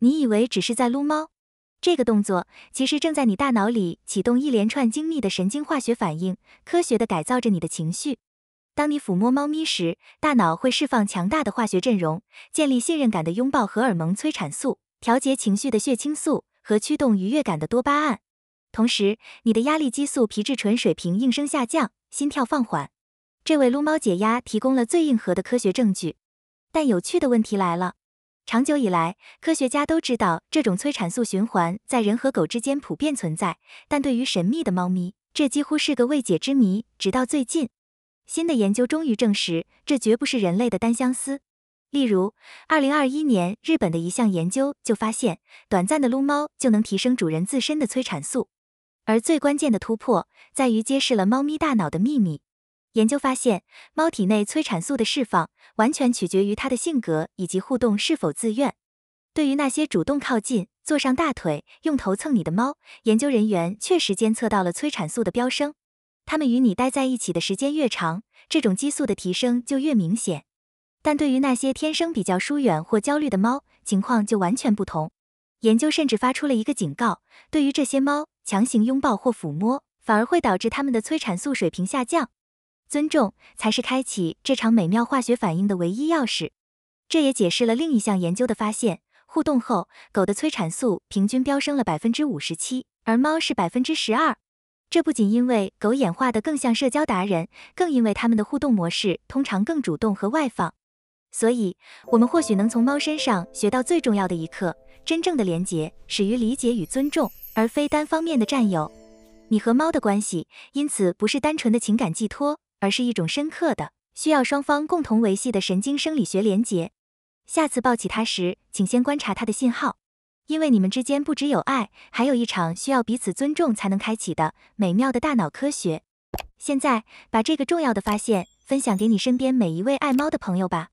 你以为只是在撸猫，这个动作其实正在你大脑里启动一连串精密的神经化学反应，科学的改造着你的情绪。当你抚摸猫咪时，大脑会释放强大的化学阵容，建立信任感的拥抱荷尔蒙催产素，调节情绪的血清素和驱动愉悦感的多巴胺。同时，你的压力激素皮质醇水平应声下降，心跳放缓。这位撸猫解压提供了最硬核的科学证据。但有趣的问题来了。长久以来，科学家都知道这种催产素循环在人和狗之间普遍存在，但对于神秘的猫咪，这几乎是个未解之谜。直到最近，新的研究终于证实，这绝不是人类的单相思。例如，2021年日本的一项研究就发现，短暂的撸猫就能提升主人自身的催产素。而最关键的突破在于揭示了猫咪大脑的秘密。研究发现，猫体内催产素的释放完全取决于它的性格以及互动是否自愿。对于那些主动靠近、坐上大腿、用头蹭你的猫，研究人员确实监测到了催产素的飙升。它们与你待在一起的时间越长，这种激素的提升就越明显。但对于那些天生比较疏远或焦虑的猫，情况就完全不同。研究甚至发出了一个警告：对于这些猫，强行拥抱或抚摸，反而会导致它们的催产素水平下降。尊重才是开启这场美妙化学反应的唯一钥匙。这也解释了另一项研究的发现：互动后，狗的催产素平均飙升了百分之五十七，而猫是百分之十二。这不仅因为狗演化的更像社交达人，更因为它们的互动模式通常更主动和外放。所以，我们或许能从猫身上学到最重要的一课：真正的连结始于理解与尊重，而非单方面的占有。你和猫的关系，因此不是单纯的情感寄托。而是一种深刻的、需要双方共同维系的神经生理学联结。下次抱起它时，请先观察它的信号，因为你们之间不只有爱，还有一场需要彼此尊重才能开启的美妙的大脑科学。现在，把这个重要的发现分享给你身边每一位爱猫的朋友吧。